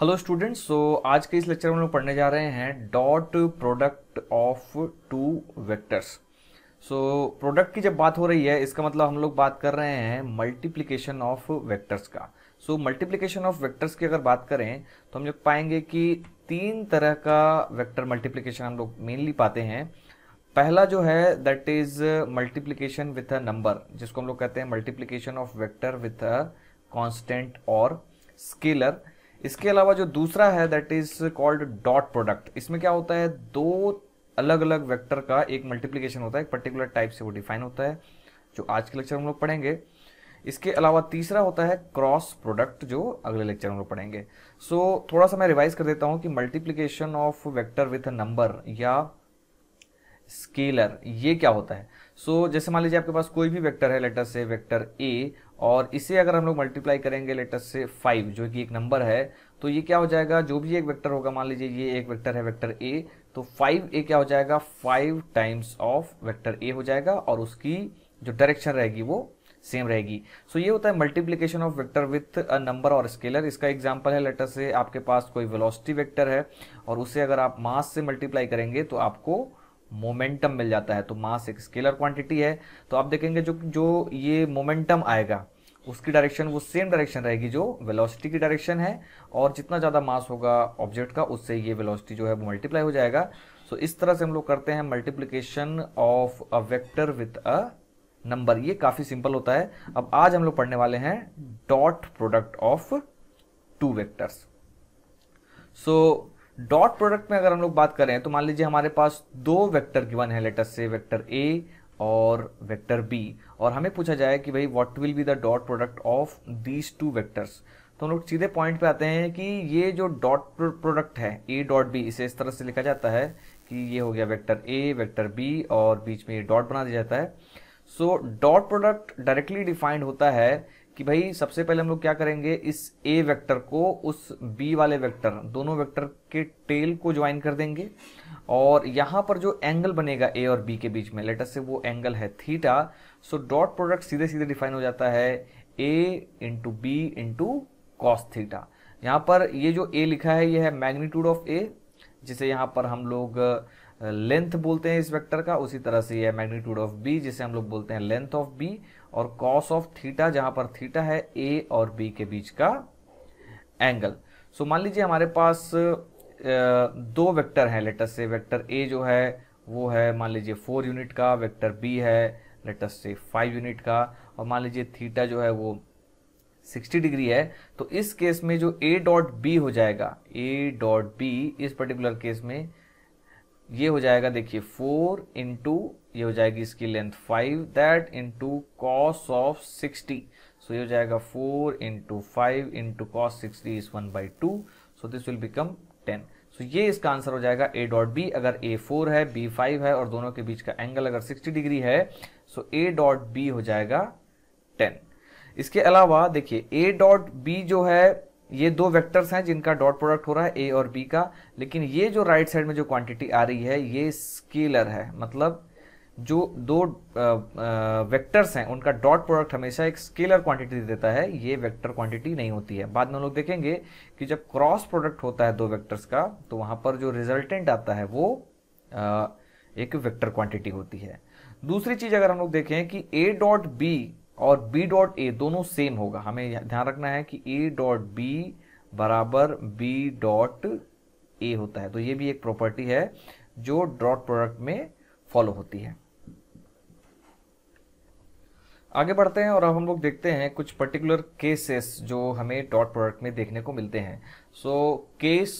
hello students so आज के इस लेक्चर में हम लोग पढ़ने जा रहे हैं dot product of two vectors so product की जब बात हो रही है इसका मतलब हम लोग बात कर रहे हैं मल्टीप्लिकेशन ऑफ वेक्टर्स का सो मल्टीप्लिकेशन ऑफ वेक्टर्स की अगर बात करें तो हम लोग पाएंगे कि तीन तरह का वेक्टर मल्टीप्लिकेशन हम लोग मेनली पाते हैं पहला जो है that is multiplication with a number जिसको हम लोग कहते हैं multiplication of vector with a constant और स्केलर इसके अलावा जो दूसरा है that is called dot product इसमें क्या होता है दो अलग अलग वेक्टर का एक मल्टीप्लीकेशन होता है एक पर्टिकुलर टाइप से वो डिफाइन होता है जो आज के लेक्चर हम लोग पढ़ेंगे इसके अलावा तीसरा होता है क्रॉस प्रोडक्ट जो अगले लेक्चर में पढ़ेंगे सो so, थोड़ा सा मैं रिवाइज कर देता हूं कि multiplication of vector with number या स्केलर ये क्या होता है सो so, जैसे मान लीजिए आपके पास कोई भी वेक्टर है लेटर से वेक्टर ए और इसे अगर हम लोग मल्टीप्लाई करेंगे लेटर से फाइव जो कि एक नंबर है तो ये क्या हो जाएगा जो भी एक वेक्टर होगा मान लीजिए ये एक वेक्टर है वेक्टर ए तो फाइव ए क्या हो जाएगा five times of vector A हो जाएगा और उसकी जो डायरेक्शन रहेगी वो सेम रहेगी सो so, ये होता है multiplication of vector with a number और स्केलर इसका एग्जाम्पल है लेटर से आपके पास कोई वेलोसिटी वेक्टर है और उसे अगर आप मास से मल्टीप्लाई करेंगे तो आपको मोमेंटम मिल जाता है तो मास एक स्केलर क्वांटिटी है तो आप देखेंगे जो जो ये मोमेंटम आएगा उसकी डायरेक्शन वो सेम डायरेक्शन रहेगी जो वेलोसिटी की डायरेक्शन है और जितना ज़्यादा मास होगा ऑब्जेक्ट का उससे ये वेलोसिटी जो है वो मल्टीप्लाई हो जाएगा सो so, इस तरह से हम लोग करते हैं multiplication of a vector with a number ये काफ़ी सिंपल होता है अब आज हम लोग पढ़ने वाले हैं dot product of two vectors so dot product में अगर हम लोग बात करें तो मान लीजिए हमारे पास दो वेक्टर गिवन है लेटर से वेक्टर ए और वेक्टर बी और हमें पूछा जाए कि भाई what will be the dot product of these two vectors तो हम लोग सीधे पॉइंट पे आते हैं कि ये जो डॉट प्रोडक्ट है ए डॉट बी इसे इस तरह से लिखा जाता है कि ये हो गया वेक्टर ए वेक्टर बी और बीच में ये डॉट बना दिया जाता है so dot product directly defined होता है कि भाई सबसे पहले हम लोग क्या करेंगे इस ए वेक्टर को उस बी वाले वेक्टर दोनों वेक्टर के टेल को ज्वाइन कर देंगे और यहाँ पर जो एंगल बनेगा ए और बी के बीच में लेटर से वो एंगल है थीटा सो डॉट प्रोडक्ट सीधे सीधे डिफाइन हो जाता है A into B into cos theta यहाँ पर ये जो ए लिखा है ये है मैग्नीट्यूड ऑफ ए जिसे यहाँ पर हम लोग लेंथ uh, बोलते हैं इस वेक्टर का उसी तरह से ये मैग्नीट्यूड ऑफ बी जिसे हम लोग बोलते हैं लेंथ ऑफ बी और कॉस ऑफ थीटा जहां पर थीटा है ए और बी के बीच का एंगल सो मान लीजिए हमारे पास दो वेक्टर हैं लेटर से वेक्टर ए जो है वो है मान लीजिए फोर यूनिट का वेक्टर बी है लेटस से फाइव यूनिट का और मान लीजिए थीटा जो है वो सिक्सटी डिग्री है तो इस केस में जो ए डॉट बी हो जाएगा ए डॉट बी इस पर्टिकुलर केस में ये हो जाएगा देखिए फोर इंटू ये हो जाएगी इसकी length five that into cos of sixty so ये हो जाएगा four into five into cos sixty is one by two so this will become ten so ये इसका आंसर हो जाएगा ए डॉट बी अगर ए फोर है बी फाइव है और दोनों के बीच का एंगल अगर सिक्सटी डिग्री है सो ए डॉट बी हो जाएगा टेन इसके अलावा देखिए ए डॉट बी जो है ये दो वेक्टर्स हैं जिनका डॉट प्रोडक्ट हो रहा है ए और बी का लेकिन ये जो राइट साइड में जो क्वांटिटी आ रही है ये स्केलर है मतलब जो दो वेक्टर्स हैं उनका डॉट प्रोडक्ट हमेशा एक स्केलर क्वांटिटी देता है ये वेक्टर क्वांटिटी नहीं होती है बाद में हम लोग देखेंगे कि जब क्रॉस प्रोडक्ट होता है दो वेक्टर्स का तो वहाँ पर जो रिजल्टेंट आता है वो आ, एक वेक्टर क्वांटिटी होती है दूसरी चीज़ अगर हम लोग देखें कि ए डॉट बी और बी डॉट ए दोनों सेम होगा हमें ध्यान रखना है कि ए डॉट बी बराबर बी डॉट ए होता है तो ये भी एक प्रॉपर्टी है जो डॉट प्रोडक्ट में फॉलो होती है आगे बढ़ते हैं और अब हम लोग देखते हैं कुछ पर्टिकुलर केसेस जो हमें डॉट प्रोडक्ट में देखने को मिलते हैं सो केस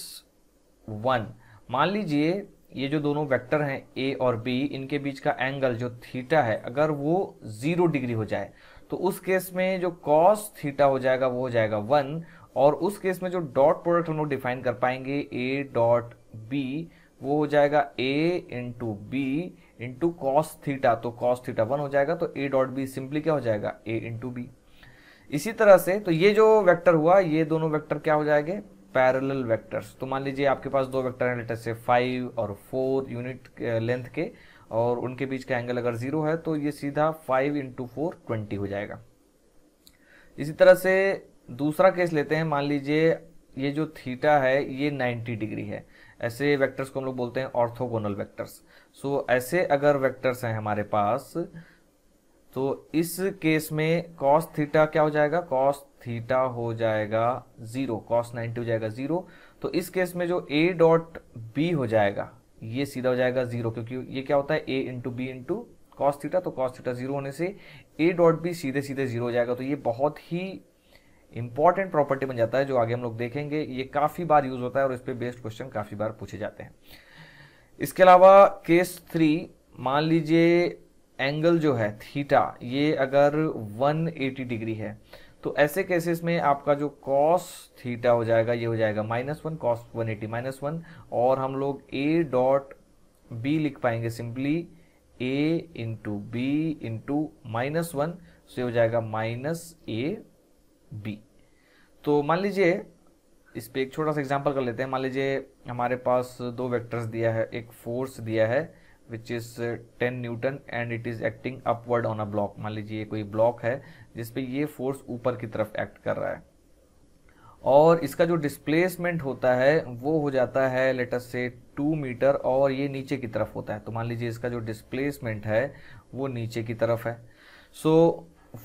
वन मान लीजिए ये जो दोनों वेक्टर हैं ए और बी इनके बीच का एंगल जो थीटा है अगर वो जीरो डिग्री हो जाए तो उस केस में जो कॉस थीटा हो जाएगा वो हो जाएगा वन और उस केस में जो डॉट प्रोडक्ट हम लोग डिफाइन कर पाएंगे ए डॉट बी वो हो जाएगा A into B into cos theta तो कॉस थीटा वन हो जाएगा तो ए डॉट बी सिंपली क्या हो जाएगा ए इंटू बी इसी तरह से तो ये जो वेक्टर हुआ ये दोनों वेक्टर क्या हो जाएंगे पैरेलल वेक्टर्स तो मान लीजिए आपके पास दो वेक्टर हैं लेटर से फाइव और फोर यूनिट लेंथ के और उनके बीच का एंगल अगर जीरो है तो ये सीधा फाइव इंटू फोर ट्वेंटी हो जाएगा इसी तरह से दूसरा केस लेते हैं मान लीजिए ये जो थीटा है ये नाइन्टी डिग्री है ऐसे वैक्टर्स को हम लोग बोलते हैं ऑर्थोगोनल वैक्टर्स सो ऐसे अगर वैक्टर्स हैं हमारे पास तो इस केस में कॉस थीटा क्या हो जाएगा कॉस थीटा हो जाएगा जीरो कॉस नाइनटी हो जाएगा जीरो तो इस केस में जो ए डॉट बी हो जाएगा ये सीधा हो जाएगा जीरो क्योंकि ये क्या होता है A into B into cos theta तो कॉस थीटा जीरो होने से ए डॉट बी सीधे सीधे जीरो हो जाएगा तो ये बहुत ही इंपॉर्टेंट प्रॉपर्टी बन जाता है जो आगे हम लोग देखेंगे ये काफ़ी बार यूज होता है और इस पर बेस्ट क्वेश्चन काफ़ी बार पूछे जाते हैं इसके अलावा केस थ्री मान लीजिए एंगल जो है थीटा ये अगर 180 डिग्री है तो ऐसे केसेस में आपका जो कॉस थीटा हो जाएगा ये हो जाएगा minus one cos one eighty minus one और हम लोग ए डॉट बी लिख पाएंगे simply A into B into minus one so ये हो जाएगा माइनस ए बी तो मान लीजिए इस पर एक छोटा सा एग्जाम्पल कर लेते हैं मान लीजिए हमारे पास दो वेक्टर्स दिया है एक फोर्स दिया है which is ten newton and it is acting upward on a block मान लीजिए कोई ब्लॉक है जिसपे ये फोर्स ऊपर की तरफ एक्ट कर रहा है और इसका जो डिस्प्लेसमेंट होता है वो हो जाता है लेटर से टू मीटर और ये नीचे की तरफ होता है तो मान लीजिए इसका जो डिस्प्लेसमेंट है वो नीचे की तरफ है सो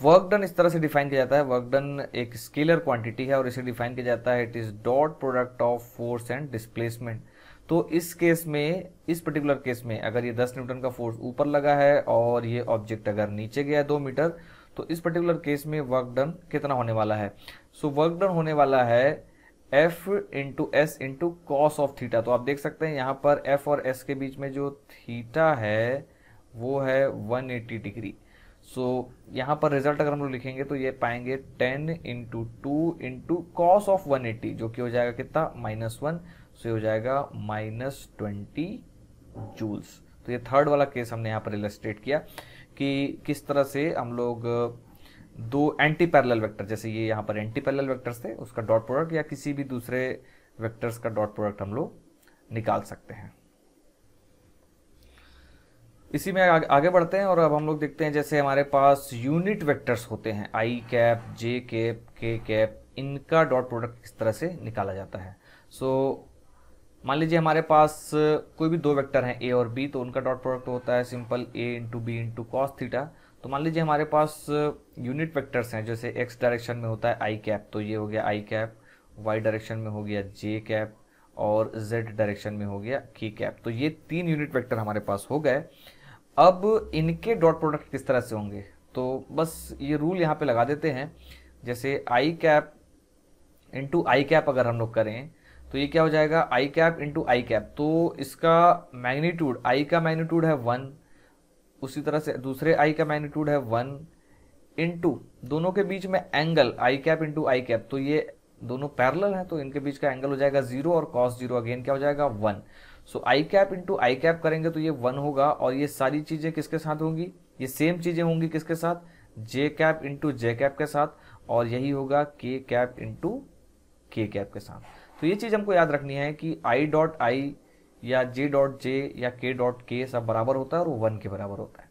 वर्क डन इस तरह से डिफाइन किया जाता है वर्क डन एक स्केलर क्वांटिटी है और इसे डिफाइन किया जाता है it is dot product of force and displacement तो इस केस में इस पर्टिकुलर केस में अगर ये 10 न्यूटन का फोर्स ऊपर लगा है और ये ऑब्जेक्ट अगर नीचे गया है दो मीटर तो इस पर्टिकुलर केस में वर्क डन कितना होने वाला है सो वर्क डन होने वाला है F into S into cos of theta तो आप देख सकते हैं यहाँ पर एफ और एस के बीच में जो थीटा है वो है 180 डिग्री सो यहाँ पर रिजल्ट अगर हम लोग लिखेंगे तो ये पाएंगे 10 into two into cos of 180 जो कि हो जाएगा कितना माइनस वन सो ये हो जाएगा माइनस ट्वेंटी जूल्स तो ये थर्ड वाला केस हमने यहाँ पर इलेस्ट्रेट किया कि किस तरह से हम लोग दो एंटी पैरेलल वेक्टर जैसे ये यहाँ पर एंटी पैरेलल वेक्टर्स थे उसका डॉट प्रोडक्ट या किसी भी दूसरे वेक्टर्स का डॉट प्रोडक्ट हम लोग निकाल सकते हैं इसी में आगे बढ़ते हैं और अब हम लोग देखते हैं जैसे हमारे पास यूनिट वेक्टर्स होते हैं I cap J cap K cap इनका डॉट प्रोडक्ट किस तरह से निकाला जाता है सो so, मान लीजिए हमारे पास कोई भी दो वेक्टर हैं ए और बी तो उनका डॉट प्रोडक्ट होता है simple A into B into cos theta तो मान लीजिए हमारे पास यूनिट वेक्टर्स हैं जैसे एक्स डायरेक्शन में होता है आई कैप तो ये हो गया आई कैप वाई डायरेक्शन में हो गया जे कैप और जेड डायरेक्शन में हो गया के कैप तो ये तीन यूनिट वैक्टर हमारे पास हो गए अब इनके डॉट प्रोडक्ट किस तरह से होंगे तो बस ये रूल यहाँ पे लगा देते हैं जैसे I cap into I cap अगर हम लोग करें तो ये क्या हो जाएगा I cap into I cap तो इसका मैग्नीट्यूड आई का मैग्नीट्यूड है वन उसी तरह से दूसरे आई का मैग्नीट्यूड है वन इंटू दोनों के बीच में angle I cap into I cap तो ये दोनों पैरल हैं तो इनके बीच का एंगल हो जाएगा जीरो और कॉस जीरो अगेन क्या हो जाएगा one so I cap into I cap करेंगे तो ये वन होगा और ये सारी चीजें किसके साथ होंगी ये सेम चीजें होंगी किसके साथ J cap into J cap के साथ और यही होगा के कैप इंटू के कैप के साथ तो ये चीज़ हमको याद रखनी है कि आई डॉट आई या जे डॉट जे या के डॉट के सब बराबर होता है और वो वन के बराबर होता है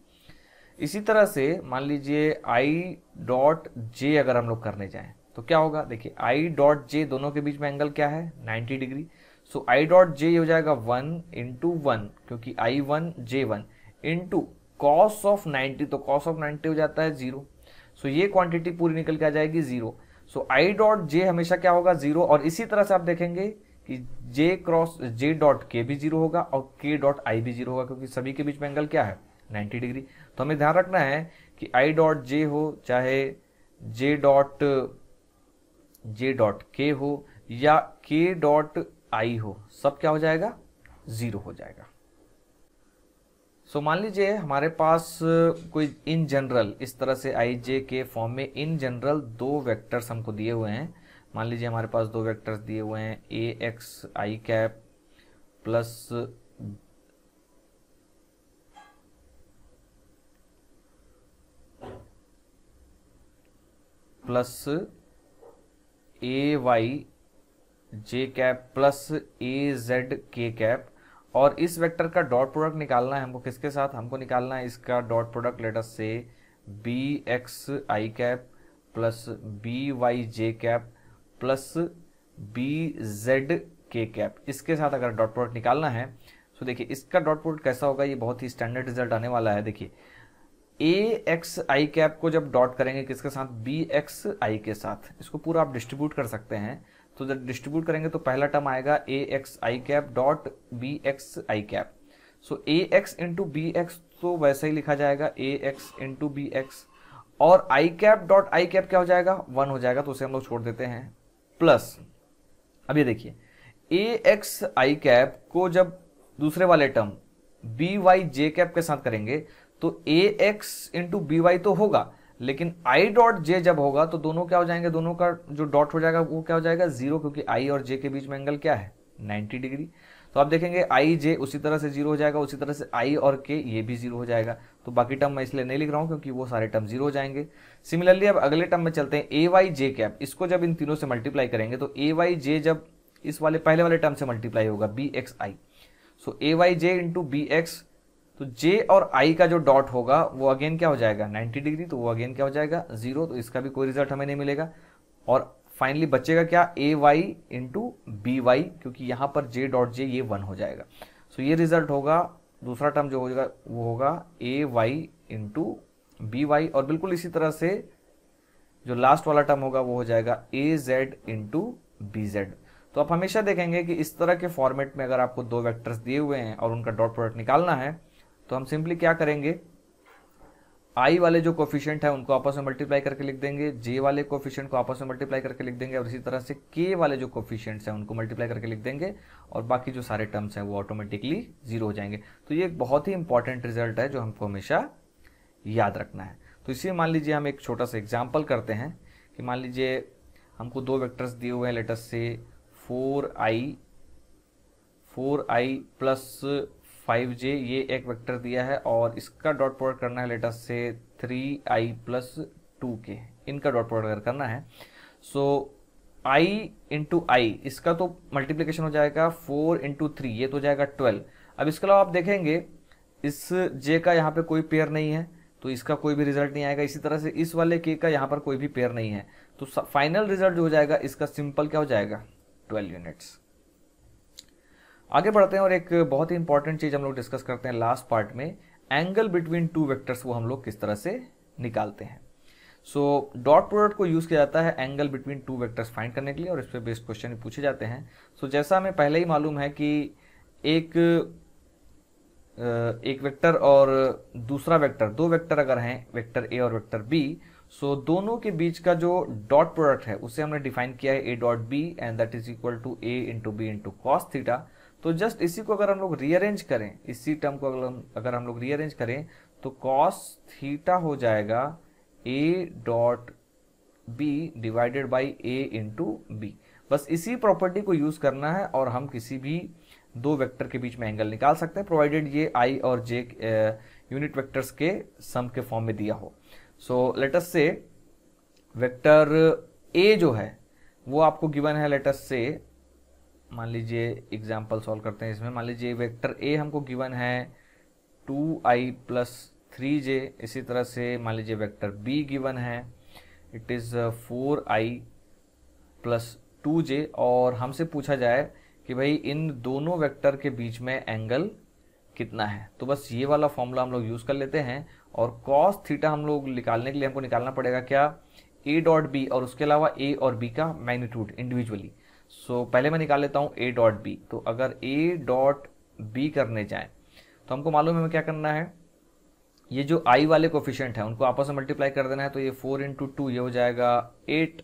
इसी तरह से मान लीजिए आई डॉट जे अगर हम लोग करने जाएं तो क्या होगा देखिए आई डॉट जे दोनों के बीच में एंगल क्या है 90 degree so I dot J हो जाएगा वन इंटू वन क्योंकि I one J one into cos of 90 तो कॉस ऑफ 90 हो जाता है जीरो सो so, ये क्वांटिटी पूरी निकल के आ जाएगी zero so I dot J हमेशा क्या होगा जीरो और इसी तरह से आप देखेंगे कि जे क्रॉस जे डॉट के भी जीरो होगा और के डॉट आई भी जीरो होगा क्योंकि सभी के बीच में एंगल क्या है 90 डिग्री तो हमें ध्यान रखना है कि आई डॉट जे हो चाहे जे डॉट जे डॉट के हो या के डॉट आई हो सब क्या हो जाएगा जीरो हो जाएगा सो मान लीजिए हमारे पास uh, कोई इन जनरल इस तरह से आई जे के फॉर्म में इन जनरल दो वेक्टर्स हमको दिए हुए हैं मान लीजिए हमारे पास दो वेक्टर्स दिए हुए हैं A X I cap plus plus A Y J cap plus A Z K cap और इस वेक्टर का डॉट प्रोडक्ट निकालना है हमको किसके साथ हमको निकालना है इसका dot product let's say B X I cap plus B Y J cap plus B Z K cap इसके साथ अगर डॉट प्रोडक्ट निकालना है तो देखिए इसका डॉट प्रोडक्ट कैसा होगा ये बहुत ही स्टैंडर्ड रिजल्ट आने वाला है देखिए ए एक्स आई कैप को जब डॉट करेंगे किसके साथ बी एक्स आई के साथ इसको पूरा आप डिस्ट्रीब्यूट कर सकते हैं तो जब डिस्ट्रीब्यूट करेंगे तो पहला टर्म आएगा A X I cap dot B X I cap so A X into B X तो वैसे ही लिखा जाएगा A X into B X और I cap dot I cap क्या हो जाएगा वन हो जाएगा तो उसे हम लोग छोड़ देते हैं प्लस अब ये देखिए ए एक्स आई कैप को जब दूसरे वाले term B Y J cap के साथ करेंगे तो A X into B Y तो होगा लेकिन आई डॉट जे जब होगा तो दोनों क्या हो जाएंगे दोनों का जो डॉट हो जाएगा वो क्या हो जाएगा जीरो क्योंकि आई और जे के बीच में एंगल क्या है नाइन्टी डिग्री तो आप देखेंगे आई जे उसी तरह से जीरो हो जाएगा उसी तरह से आई और के ये भी जीरो हो जाएगा तो बाकी टर्म मैं इसलिए नहीं लिख रहा हूँ क्योंकि वो सारे टर्म जीरो हो जाएंगे सिमिलरली अब अगले टर्म में चलते हैं ए वाई जे कैप इसको जब इन तीनों से मल्टीप्लाई करेंगे तो ए वाई जे जब इस वाले पहले वाले टर्म से मल्टीप्लाई होगा B X I so A Y J into B X तो जे और आई का जो डॉट होगा वो अगेन क्या हो जाएगा 90 डिग्री तो वो अगेन क्या हो जाएगा जीरो तो इसका भी कोई रिजल्ट हमें नहीं मिलेगा और फाइनली बचेगा क्या A Y into B Y क्योंकि यहाँ पर जे डॉट जे ये वन हो जाएगा सो so ये रिजल्ट होगा दूसरा टर्म जो होगा वो होगा A Y into B Y और बिल्कुल इसी तरह से जो लास्ट वाला टर्म होगा वो हो जाएगा A Z into B Z तो आप हमेशा देखेंगे कि इस तरह के फॉर्मेट में अगर आपको दो वेक्टर्स दिए हुए हैं और उनका डॉट प्रोडक्ट निकालना है तो हम सिंपली क्या करेंगे आई वाले जो कोफिशियंट है उनको आपस में मल्टीप्लाई करके लिख देंगे जे वाले कोफिशियंट को आपस में मल्टीप्लाई करके लिख देंगे और इसी तरह से के वाले जो कोफिशियंट्स हैं उनको मल्टीप्लाई करके लिख देंगे और बाकी जो सारे टर्म्स हैं वो ऑटोमेटिकली जीरो हो जाएंगे तो ये एक बहुत ही इंपॉर्टेंट रिजल्ट है जो हमको हमेशा याद रखना है तो इसी मान लीजिए हम एक छोटा सा एग्जाम्पल करते हैं कि मान लीजिए हमको दो वेक्टर्स दिए हुए हैं let's say four I four I plus five J ये एक वेक्टर दिया है और इसका डॉट प्रोडक्ट करना है लेटर से थ्री आई प्लस टू के इनका डॉट प्रोडक्ट अगर करना है सो i इंटू आई इसका तो मल्टीप्लीकेशन हो जाएगा फोर इंटू थ्री ये तो हो जाएगा ट्वेल्व अब इसके अलावा आप देखेंगे इस j का यहाँ पे कोई पेयर नहीं है तो इसका कोई भी रिजल्ट नहीं आएगा इसी तरह से इस वाले k का यहाँ पर कोई भी पेयर नहीं है तो फाइनल रिजल्ट जो हो जाएगा इसका सिंपल क्या हो जाएगा ट्वेल्व यूनिट्स आगे बढ़ते हैं और एक बहुत ही इंपॉर्टेंट चीज़ हम लोग डिस्कस करते हैं लास्ट पार्ट में एंगल बिटवीन टू वेक्टर्स वो हम लोग किस तरह से निकालते हैं सो डॉट प्रोडक्ट को यूज़ किया जाता है angle between two vectors find करने के लिए और इस पर बेस्ड क्वेश्चन पूछे जाते हैं सो so, जैसा हमें पहले ही मालूम है कि एक एक वेक्टर और दूसरा वेक्टर दो वेक्टर अगर हैं वेक्टर ए और वेक्टर बी सो so, दोनों के बीच का जो डॉट प्रोडक्ट है उसे हमने डिफाइन किया है A dot B and that is equal to A into B into cos theta तो जस्ट इसी को अगर हम लोग रीअरेंज करें इसी टर्म को अगर हम अगर हम लोग रीअरेंज करें तो कॉस थीटा हो जाएगा A dot B divided by A into B बस इसी प्रॉपर्टी को यूज करना है और हम किसी भी दो वेक्टर के बीच में एंगल निकाल सकते हैं प्रोवाइडेड ये आई और जे यूनिट वेक्टर्स के सम के फॉर्म में दिया हो सो लेटस से वेक्टर ए जो है वो आपको गिवन है लेटस से मान लीजिए एग्जाम्पल सॉल्व करते हैं इसमें मान लीजिए वेक्टर ए हमको गिवन है two I plus three J इसी तरह से मान लीजिए वेक्टर बी गिवन है it is four I plus two J और हमसे पूछा जाए कि भाई इन दोनों वेक्टर के बीच में एंगल कितना है तो बस ये वाला फॉर्मूला हम लोग यूज़ कर लेते हैं और कॉस थीटा हम लोग निकालने के लिए हमको निकालना पड़ेगा क्या ए डॉट बी और उसके अलावा ए और बी का मैग्नीट्यूड इंडिविजुअली सो so, पहले मैं निकाल लेता हूँ ए डॉट बी तो अगर ए डॉट बी करने जाए तो हमको मालूम है हमें क्या करना है ये जो आई वाले कोफिशेंट है उनको आपस में मल्टीप्लाई कर देना है तो ये फोर इंटू टू ये हो जाएगा एट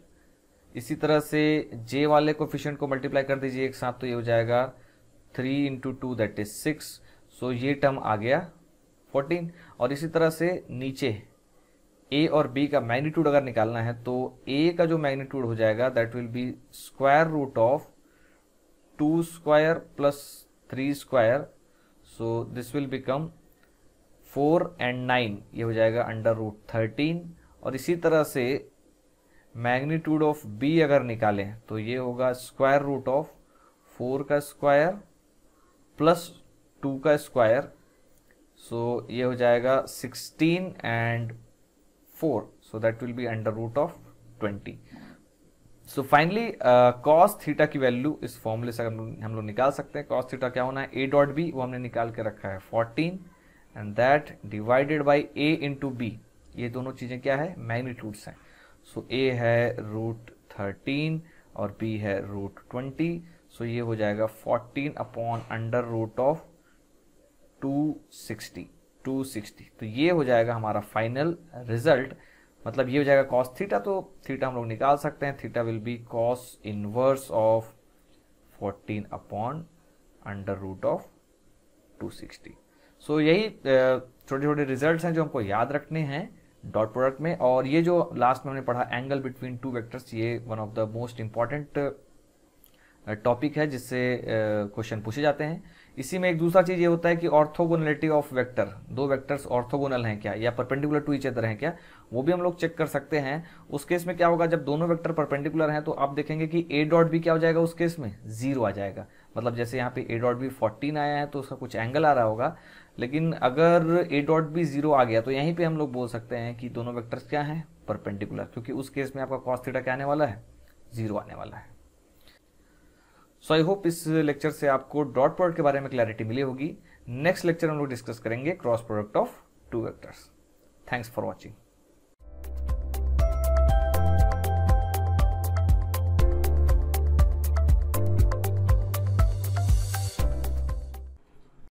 इसी तरह से जे वाले कोफिशेंट को मल्टीप्लाई कर दीजिए एक साथ तो ये हो जाएगा three into two that is six so ये टर्म आ गया फोर्टीन और इसी तरह से नीचे ए और बी का मैग्नीट्यूड अगर निकालना है तो ए का जो मैग्नीट्यूड हो जाएगा that will be square root of two square plus three square so this will become four and nine ये हो जाएगा अंडर रूट थर्टीन और इसी तरह से मैग्नीट्यूड ऑफ बी अगर निकालें तो ये होगा स्क्वायर रूट ऑफ फोर का स्क्वायर प्लस टू का स्क्वायर सो so, ये हो जाएगा sixteen and 4 so that will be under root of 20 so finally cos theta की वैल्यू इस फॉर्मूले से हम लोग निकाल सकते हैं कॉस थीटा क्या होना है ए डॉट बी वो हमने निकाल के रखा है 14 and that divided by A into B ये दोनों चीज़ें क्या है मैग्नीट्यूड्स हैं सो so, ए है रूट थर्टीन और बी है रूट ट्वेंटी सो ये हो जाएगा fourteen upon under root of two sixty 260 तो ये हो जाएगा हमारा फाइनल रिजल्ट मतलब ये हो जाएगा कॉस थीटा तो थीटा हम लोग निकाल सकते हैं theta will be cos inverse of 14 upon under root of 260 so so, यही छोटे छोटे रिजल्ट्स हैं जो हमको याद रखने हैं डॉट प्रोडक्ट में और ये जो लास्ट में हमने पढ़ा एंगल बिटवीन टू वेक्टर्स ये one of the most important topic है जिससे क्वेश्चन पूछे जाते हैं इसी में एक दूसरा चीज ये होता है कि ऑर्थोगोनलिटी ऑफ वेक्टर दो वेक्टर्स ऑर्थोगोनल हैं क्या या परपेंडिकुलर टू इच अदर हैं क्या वो भी हम लोग चेक कर सकते हैं उस केस में क्या होगा जब दोनों वेक्टर परपेंडिकुलर हैं तो आप देखेंगे कि ए डॉट भी क्या हो जाएगा उस केस में जीरो आ जाएगा मतलब जैसे यहाँ पे ए डॉट भी फोर्टीन आया है तो उसका कुछ एंगल आ रहा होगा लेकिन अगर ए डॉट भी जीरो आ गया तो यहीं पर हम लोग बोल सकते हैं कि दोनों वैक्टर्स क्या हैं परपेंडिकुलर क्योंकि उस केस में आपका कॉस थीटा क्या आने वाला है जीरो आने वाला है सो आई होप इस लेक्चर से आपको डॉट प्रोडक्ट के बारे में क्लैरिटी मिली होगी नेक्स्ट लेक्चर हम लोग डिस्कस करेंगे cross product of two vectors thanks for watching